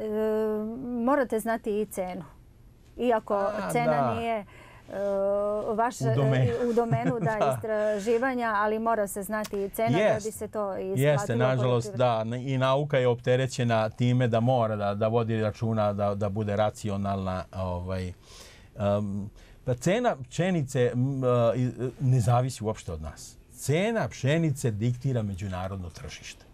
E, morate znati i cenu. Iako cena nije e, u, domenu e, da, istraživanja, ali mora se znati i cena yes. da bi se to isplatilo. Jeste, nažalost, da, i nauka je opterećena time da mora da vodi računa da da bude racionalna, ovaj pa cena pšenice ne zavisi uopšte od nas. Cena pšenice diktira međunarodno tržište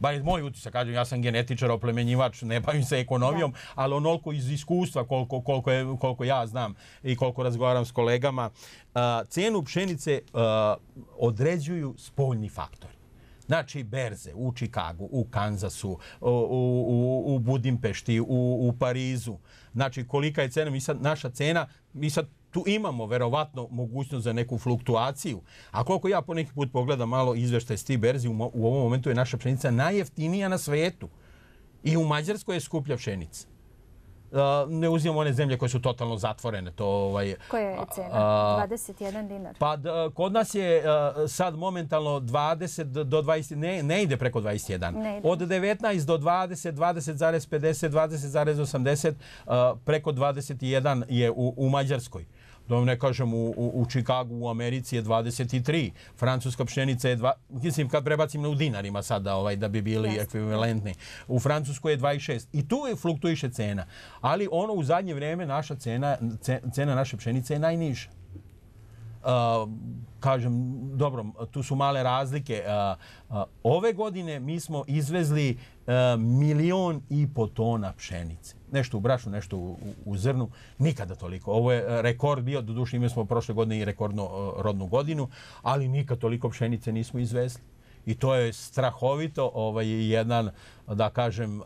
bar je moj utisak, kažem, ja sam genetičar, oplemenjivač, ne bavim se ekonomijom, da. ali onoliko iz iskustva, koliko, koliko, je, koliko ja znam i koliko razgovaram s kolegama, a, cijenu pšenice a, određuju spoljni faktori. Znači, berze u Čikagu, u Kanzasu, u, u, u Budimpešti, u, u Parizu. Znači, kolika je cena? Mi sad, naša cena, mi sad tu imamo verovatno mogućnost za neku fluktuaciju. A koliko ja po neki put pogledam malo izveštaj s ti berzi, u ovom momentu je naša pšenica najjeftinija na svijetu. I u Mađarskoj je skuplja pšenica. Ne uzimamo one zemlje koje su totalno zatvorene. To, ovaj, Koja je cena? A, 21 dinar? Pa kod nas je a, sad momentalno 20 do 20, ne, ne ide preko 21. Ne ide. Od 19 do 20, 20,50, 20,80, preko 21 je u, u Mađarskoj. Uh da vam ne kažem, u, u, u Čikagu, u Americi je 23, francuska pšenica je, dva, mislim, kad prebacim u dinarima sada, ovaj, da bi bili ekvivalentni, u Francuskoj je 26. I tu je fluktuiše cena. Ali ono u zadnje vreme naša cena, cena naše pšenice je najniža kažem, dobro, tu su male razlike. Ove godine mi smo izvezli e, milion i po tona pšenice. Nešto u brašnu, nešto u zrnu. Nikada toliko. Ovo je e, rekord bio, doduše imali smo prošle godine i rekordno e, rodnu godinu, ali nikad toliko pšenice nismo izvezli. I to je strahovito, ovaj, jedan, da kažem,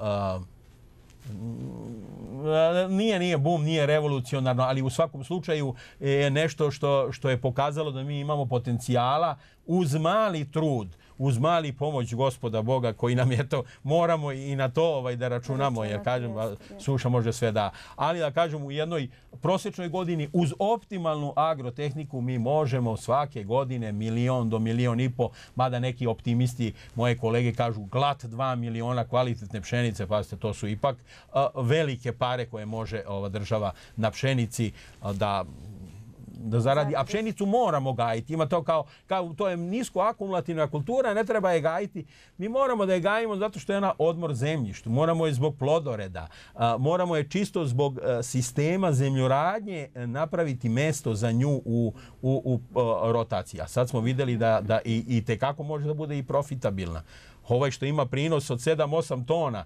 Mm, e, nije nije bum, nije revolucionarno, ali u svakom slučaju je nešto što, što je pokazalo da mi imamo potencijala uz mali trud uz mali pomoć gospoda Boga koji nam je to, moramo i na to ovaj, da računamo, jer kažem, suša može sve da. Ali da kažem, u jednoj prosječnoj godini uz optimalnu agrotehniku mi možemo svake godine milion do milion i po, mada neki optimisti, moje kolege kažu glat dva miliona kvalitetne pšenice, pa to su ipak velike pare koje može ova država na pšenici da da zaradi. A pšenicu moramo gajiti. Ima to kao, kao to je nisko akumulativna kultura, ne treba je gajiti. Mi moramo da je gajimo zato što je ona odmor zemljištu. Moramo je zbog plodoreda. moramo je čisto zbog sistema zemljoradnje e, napraviti mesto za nju u, u, u e, rotaciji. A sad smo videli da, da i, i te kako može da bude i profitabilna. Ovaj što ima prinos od 7-8 tona,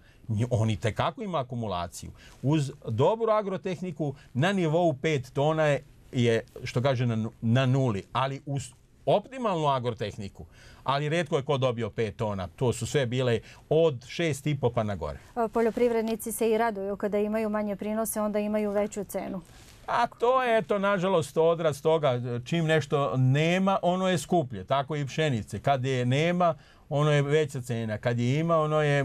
oni te kako ima akumulaciju. Uz dobru agrotehniku na nivou 5 tona je je, što kaže, na, na nuli, ali uz optimalnu agrotehniku, ali redko je ko dobio 5 tona. To su sve bile od 6,5 pa na gore. E, poljoprivrednici se i raduju kada imaju manje prinose, onda imaju veću cenu. A to je, to, nažalost, odraz toga. Čim nešto nema, ono je skuplje. Tako i pšenice. Kad je nema, ono je veća cena. Kad je ima, ono je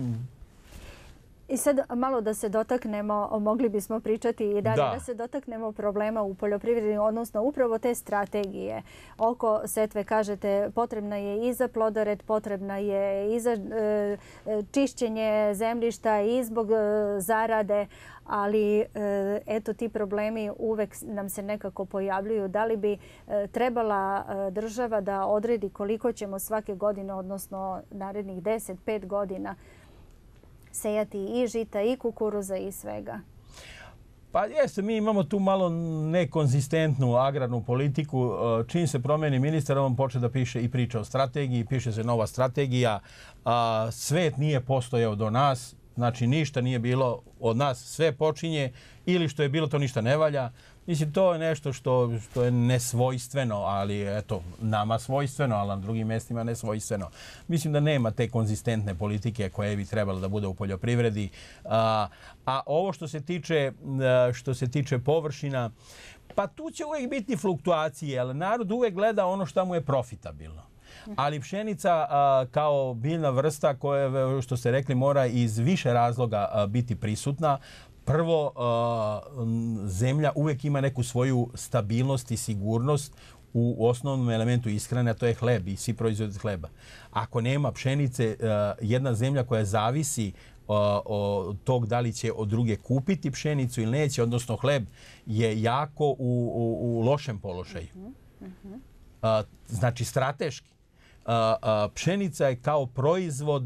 I sad malo da se dotaknemo, mogli bismo pričati i dalje, da se dotaknemo problema u poljoprivredi, odnosno upravo te strategije. Oko setve kažete potrebna je i za plodored, potrebna je i za e, e, čišćenje zemljišta i zbog e, zarade, ali eto ti problemi uvek nam se nekako pojavljuju. Da li bi trebala država da odredi koliko ćemo svake godine, odnosno narednih 10-5 godina, sejati i žita i kukuruza i svega? Pa jeste, mi imamo tu malo nekonzistentnu agrarnu politiku. E, čim se promeni ministar, on poče da piše i priča o strategiji, piše se nova strategija. E, svet nije postojao do nas, znači ništa nije bilo od nas, sve počinje ili što je bilo to ništa ne valja. Mislim, to je nešto što, što je nesvojstveno, ali eto, nama svojstveno, ali na drugim mestima nesvojstveno. Mislim da nema te konzistentne politike koje bi trebalo da bude u poljoprivredi. A, a ovo što se tiče, što se tiče površina, pa tu će uvek biti fluktuacije, ali narod uvek gleda ono što mu je profitabilno. Ali pšenica kao biljna vrsta koja, što ste rekli, mora iz više razloga biti prisutna, prvo uh, zemlja uvek ima neku svoju stabilnost i sigurnost u osnovnom elementu ishrane, a to je hleb i svi proizvodi hleba. Ako nema pšenice, uh, jedna zemlja koja zavisi uh, od tog da li će od druge kupiti pšenicu ili neće, odnosno hleb, je jako u, u, u lošem položaju. Mhm, mhm. Znači strateški. Pšenica je kao proizvod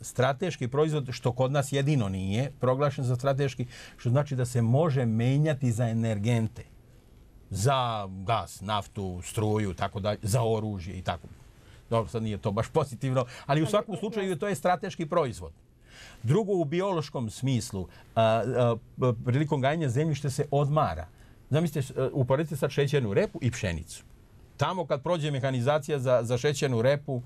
strateški proizvod, što kod nas jedino nije proglašen za strateški, što znači da se može menjati za energente, za gas, naftu, struju, tako da, za oružje i tako. Dobro, sad nije to baš pozitivno, ali u svakom slučaju to je strateški proizvod. Drugo, u biološkom smislu, a, a, prilikom gajanja zemljište se odmara. Zamislite, e, uporedite sad šećernu repu i pšenicu. Tamo kad prođe mehanizacija za, za šećernu repu,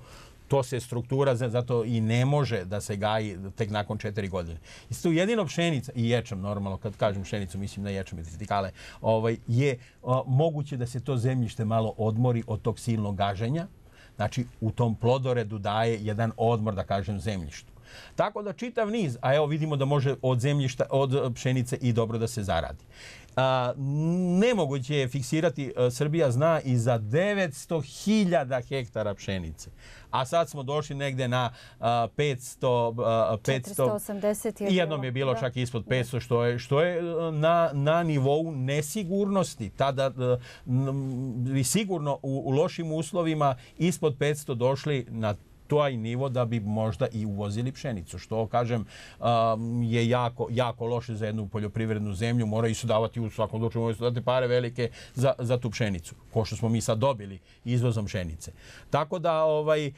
to se struktura zato i ne može da se gaji tek nakon četiri godine. I tu jedino pšenica, i ječam normalno, kad kažem pšenicu, mislim na ječam i vertikale, ovaj, je o, moguće da se to zemljište malo odmori od tog silnog gaženja, znači u tom plodoredu daje jedan odmor, da kažem, zemljištu. Tako da čitav niz, a evo vidimo da može od zemljišta, od pšenice i dobro da se zaradi. A, nemoguće je fiksirati, e, Srbija zna i za 900.000 hektara pšenice. A sad smo došli negde na 500... I jednom je bilo čak ispod 500, što je, što je e, na, na nivou nesigurnosti. Tada bi e, sigurno u lošim uslovima ispod 500 došli na taj nivo da bi možda i uvozili pšenicu, što kažem um, je jako, jako loše za jednu poljoprivrednu zemlju, Moraju i davati u svakom slučaju, moraju davati pare velike za, za tu pšenicu, ko što smo mi sad dobili izvozom pšenice. Tako da ovaj, uh,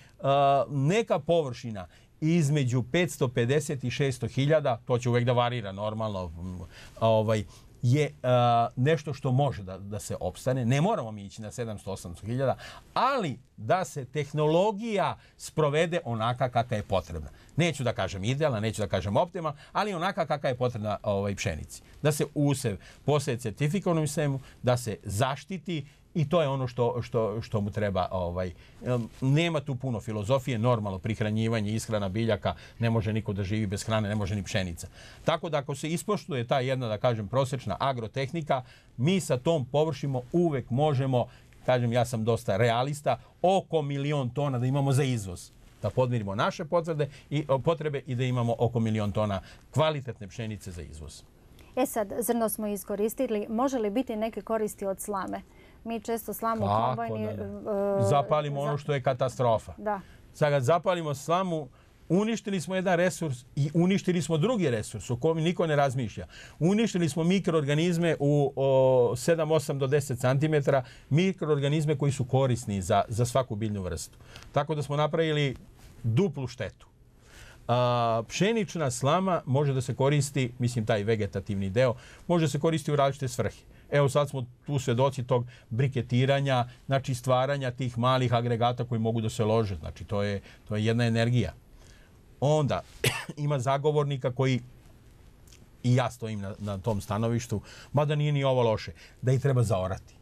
neka površina između 550 i 600 hiljada, to će uvek da varira normalno, um, ovaj, je uh, nešto što može da, da se opstane. Ne moramo mi ići na 700-800 ali da se tehnologija sprovede onaka kaka je potrebna. Neću da kažem idealna, neću da kažem optima, ali onaka kaka je potrebna ovaj pšenici. Da se usev posle certifikovnom semu, da se zaštiti i to je ono što, što, što mu treba. ovaj Nema tu puno filozofije, normalno, prihranjivanje, ishrana biljaka, ne može niko da živi bez hrane, ne može ni pšenica. Tako da ako se ispoštuje ta jedna, da kažem, prosečna agrotehnika, mi sa tom površimo uvek možemo, kažem, ja sam dosta realista, oko milion tona da imamo za izvoz da podmirimo naše potrebe i potrebe i da imamo oko milion tona kvalitetne pšenice za izvoz. E sad, zrno smo iskoristili. Može li biti neke koristi od slame? Mi često slamu u kombajni... E, zapalimo ono što je katastrofa. Da. Sad kad zapalimo slamu, uništili smo jedan resurs i uništili smo drugi resurs o kojem niko ne razmišlja. Uništili smo mikroorganizme u 7, 8 do 10 cm, mikroorganizme koji su korisni za, za svaku biljnu vrstu. Tako da smo napravili duplu štetu. A, pšenična slama može da se koristi, mislim taj vegetativni deo, može da se koristi u različite svrhe. Evo sad smo tu svedoci tog briketiranja, znači stvaranja tih malih agregata koji mogu da se lože. Znači to je, to je jedna energija. Onda ima zagovornika koji i ja stojim na, na tom stanovištu, mada nije ni ovo loše, da ih treba zaorati.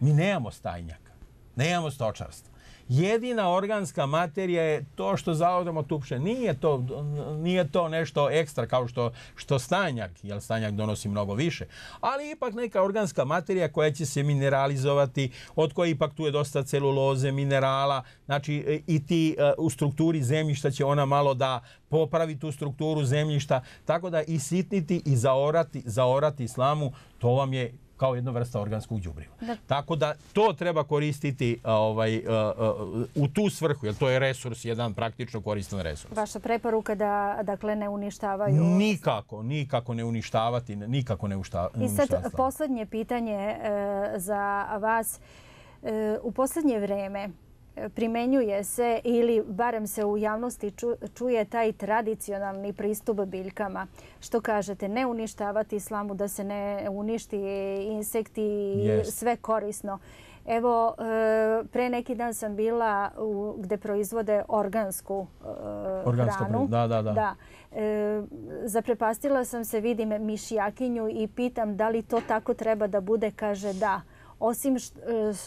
Mi nemamo stajnjaka, nemamo stočarstva jedina organska materija je to što zaodemo tupše. Nije to, nije to nešto ekstra kao što, što stanjak, jer stanjak donosi mnogo više, ali ipak neka organska materija koja će se mineralizovati, od koje ipak tu je dosta celuloze, minerala, znači e, i ti e, u strukturi zemljišta će ona malo da popravi tu strukturu zemljišta, tako da i sitniti i zaorati, zaorati slamu, to vam je kao jedna vrsta organskog djubriva. Tako da to treba koristiti ovaj, u tu svrhu, jer to je resurs, jedan praktično koristan resurs. Vaša preporuka da dakle, ne uništavaju... Nikako, nikako ne uništavati, nikako ne uništavati. I sad posljednje pitanje e, za vas. E, u posljednje vreme, primenjuje se ili barem se u javnosti čuje taj tradicionalni pristup biljkama. Što kažete, ne uništavati slamu, da se ne uništi insekti, sve korisno. Evo, e, pre neki dan sam bila gdje proizvode organsku e, hranu. Da, da, da. E, zaprepastila sam se, vidim mišijakinju i pitam da li to tako treba da bude, kaže da. Da osim e,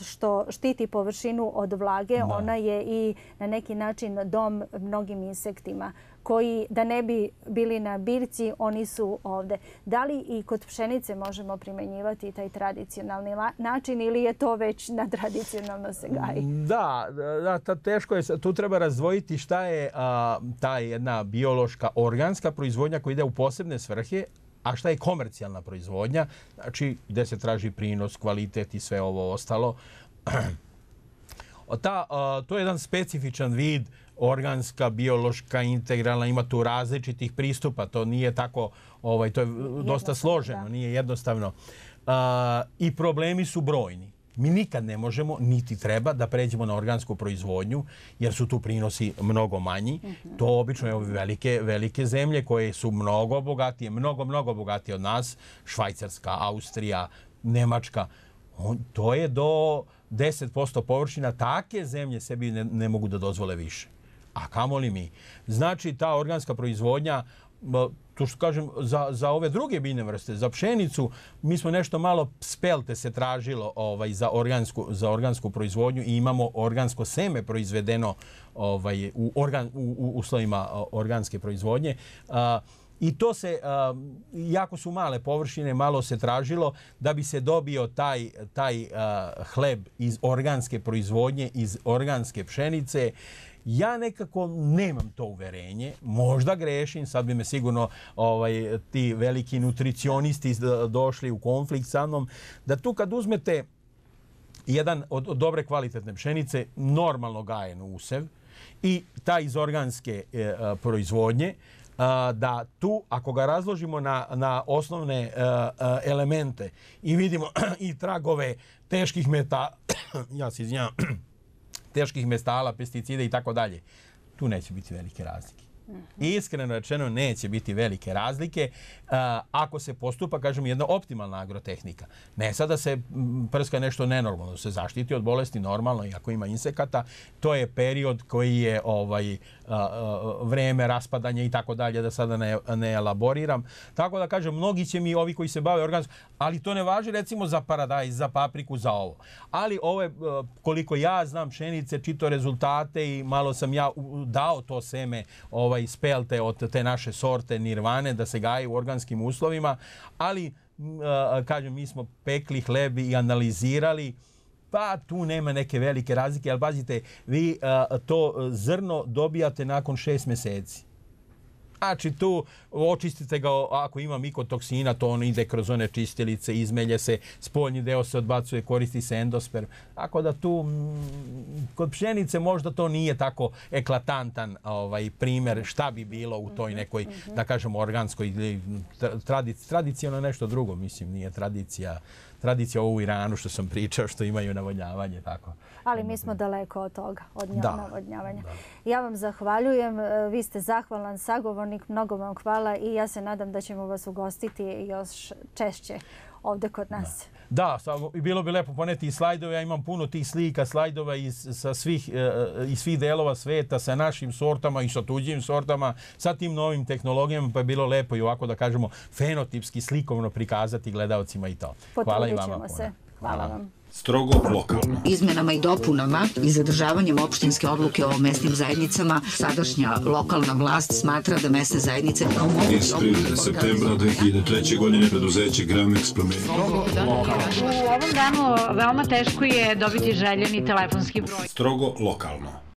što štiti površinu od vlage, ona je i na neki način dom mnogim insektima koji da ne bi bili na birci, oni su ovdje. Da li i kod pšenice možemo primjenjivati taj tradicionalni način ili je to već na tradicionalno se gaji? Da, da ta, teško je. Tu treba razdvojiti šta je a, ta jedna biološka, organska proizvodnja koja ide u posebne svrhe, a šta je komercijalna proizvodnja, znači gdje se traži prinos, kvalitet i sve ovo ostalo. Ta, to je jedan specifičan vid organska, biološka, integralna, ima tu različitih pristupa, to nije tako, ovaj, to je dosta složeno, nije jednostavno. I problemi su brojni mi nikad ne možemo, niti treba, da pređemo na organsku proizvodnju, jer su tu prinosi mnogo manji. To obično je velike, velike zemlje koje su mnogo bogatije, mnogo, mnogo bogatije od nas, Švajcarska, Austrija, Nemačka. To je do 10% površina. Take zemlje sebi ne, ne mogu da dozvole više. A kamo li mi? Znači, ta organska proizvodnja to što kažem, za, za ove druge biljne vrste, za pšenicu, mi smo nešto malo spelte se tražilo ovaj, za, organsku, za organsku proizvodnju i imamo organsko seme proizvedeno ovaj, u, organ, u, u uslovima organske proizvodnje. Uh, I to se, um, jako su male površine, malo se tražilo da bi se dobio taj, taj uh, hleb iz organske proizvodnje, iz organske pšenice. Ja nekako nemam to uverenje, možda grešim, sad bi me sigurno ovaj, ti veliki nutricionisti došli u konflikt sa mnom, da tu kad uzmete jedan od, od dobre kvalitetne pšenice, normalno gajen usev i ta iz organske e, e proizvodnje, da tu, ako ga razložimo na, na osnovne e, e, elemente i vidimo i tragove teških meta, ja se izvinjam, teških metala, pesticida i tako dalje, tu neće biti velike razlike. Mhm. Iskreno rečeno neće biti velike razlike uh, ako se postupa, kažem, jedna optimalna agrotehnika. Ne sada se prska nešto nenormalno, da se zaštiti od bolesti normalno i ako ima insekata, to je period koji je ovaj, vreme raspadanja i tako dalje, da sada ne, ne elaboriram. Tako da kažem, mnogi će mi, ovi koji se bave organizacijom, ali to ne važi recimo za paradajz, za papriku, za ovo. Ali ovo je, e, koliko ja znam šenice, čito rezultate i malo sam ja dao to seme ovaj, spelte od te naše sorte nirvane da se gaje u organskim uslovima, ali e, kažem, mi smo pekli hlebi i analizirali uh, pa tu nema neke velike razlike, ali pazite, vi a, to zrno dobijate nakon šest meseci. Znači tu očistite ga, ako ima mikotoksina, to on ide kroz one čistilice, izmelje se, spoljni deo se odbacuje, koristi se endosperm. Tako da tu, m, kod pšenice možda to nije tako eklatantan ovaj, primjer šta bi bilo u toj mhm, nekoj, mm -hmm. da kažemo, organskoj ili tradic, tradicijalno nešto drugo, mislim, nije tradicija tradicija u Iranu što sam pričao, što imaju navodnjavanje. Tako. Ali mi smo daleko od toga, od navodnjavanja. Ja vam zahvaljujem. E, vi ste zahvalan sagovornik. Mnogo vam hvala i ja se nadam da ćemo vas ugostiti još češće ovdje kod nas. Da. Da, sa, bilo bi lepo poneti i slajdove, ja imam puno tih slika, slajdova iz, sa svih, e, e, iz svih delova sveta, sa našim sortama i sa tuđim sortama, sa tim novim tehnologijama, pa je bilo lepo i ovako da kažemo fenotipski slikovno prikazati gledalcima i to. Potrudit ćemo se. Hvala, Hvala vam strogo lokalno. Izmenama i dopunama i zadržavanjem opštinske odluke o mesnim zajednicama, sadašnja lokalna vlast smatra da mesne zajednice kao mogu... Iz prilike septembra 2003. godine preduzeće Gram promenio. Strogo lokalno. U ovom danu veoma teško je dobiti željeni telefonski broj. Strogo lokalno.